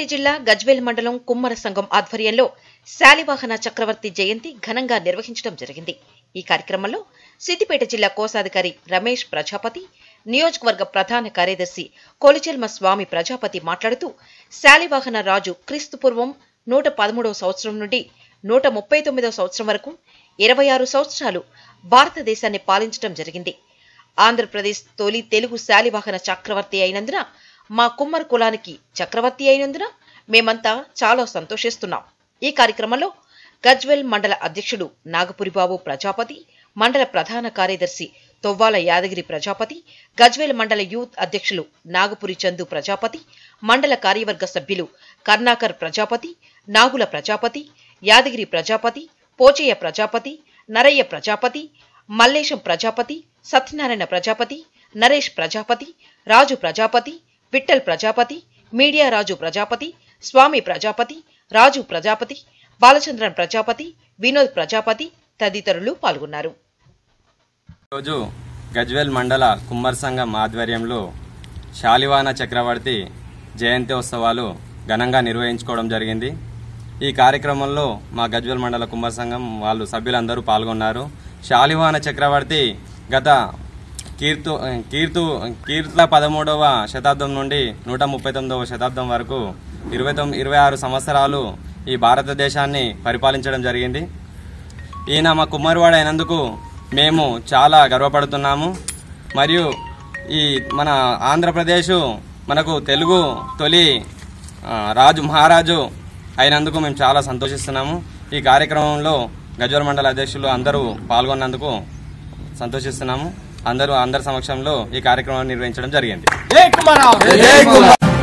రంగారెడ్డి జిల్లా గజ్వేల్ మండలం కుమ్మర సంఘం ఆధ్వర్యంలో శాలివాహన చక్రవర్తి జయంతి ఘనంగా నిర్వహించడం జరిగింది ఈ కార్యక్రమంలో సిద్దిపేట జిల్లా కోశాధికారి రమేష్ ప్రజాపతి నియోజకవర్గ ప్రధాన కార్యదర్శి కొలిచెల్మ స్వామి ప్రజాపతి మాట్లాడుతూ శాలివాహన రాజు క్రీస్తుపూర్వం నూట పదమూడవ సంవత్సరం నుండి నూట ముప్పై తొమ్మిదవ సంవత్సరం వరకు ఇరవై ఆరు సంవత్సరాలు భారతదేశాన్ని పాలించడం జరిగింది ఆంధ్రప్రదేశ్ తొలి తెలుగు శాలివాహన చక్రవర్తి అయినందున మా కుమ్మర్ కులానికి చక్రవర్తి అయినందున మేమంతా చాలా సంతోషిస్తున్నాం ఈ కార్యక్రమంలో గజ్వెల్ మండల అధ్యక్షుడు నాగపురిబాబు ప్రజాపతి మండల ప్రధాన కార్యదర్శి తొవ్వాల యాదగిరి ప్రజాపతి గజ్వేల్ మండల యూత్ అధ్యక్షులు నాగపురి చందు ప్రజాపతి మండల కార్యవర్గ సభ్యులు కర్ణాకర్ ప్రజాపతి నాగుల ప్రజాపతి యాదగిరి ప్రజాపతి పోచయ్య ప్రజాపతి నరయ్య ప్రజాపతి మల్లేశం ప్రజాపతి సత్యనారాయణ ప్రజాపతి నరేష్ ప్రజాపతి రాజు ప్రజాపతి విఠల్ ప్రజాపతి మీడియా రాజు ప్రజాపతి స్వామి ప్రజాపతి రాజు ప్రజాపతి బాలచంద్రన్ ప్రజాపతి వినోద్ ప్రజాపతి తదితరులు పాల్గొన్నారు రోజు గజ్వేల్ మండల కుమ్మర్ సంఘం ఆధ్వర్యంలో శాలివాన చక్రవర్తి జయంతి ఉత్సవాలు ఘనంగా నిర్వహించుకోవడం జరిగింది ఈ కార్యక్రమంలో మా గజ్వేల్ మండల కుమ్మర్ సంఘం వాళ్ళు సభ్యులందరూ పాల్గొన్నారు శాలివాన చక్రవర్తి గత కీర్తు కీర్తు కీర్తుల పదమూడవ శతాబ్దం నుండి నూట ముప్పై తొమ్మిదవ శతాబ్దం వరకు ఇరవై తొమ్మిది ఇరవై ఆరు సంవత్సరాలు ఈ భారతదేశాన్ని పరిపాలించడం జరిగింది ఈయన మా కుమారువాడు అయినందుకు మేము చాలా గర్వపడుతున్నాము మరియు ఈ మన ఆంధ్రప్రదేశ్ మనకు తెలుగు తొలి రాజు మహారాజు అయినందుకు మేము చాలా సంతోషిస్తున్నాము ఈ కార్యక్రమంలో గజ్వల్ మండల అధ్యక్షులు అందరూ పాల్గొన్నందుకు సంతోషిస్తున్నాము అందరూ అందరి సమక్షంలో ఈ కార్యక్రమాన్ని నిర్వహించడం జరిగింది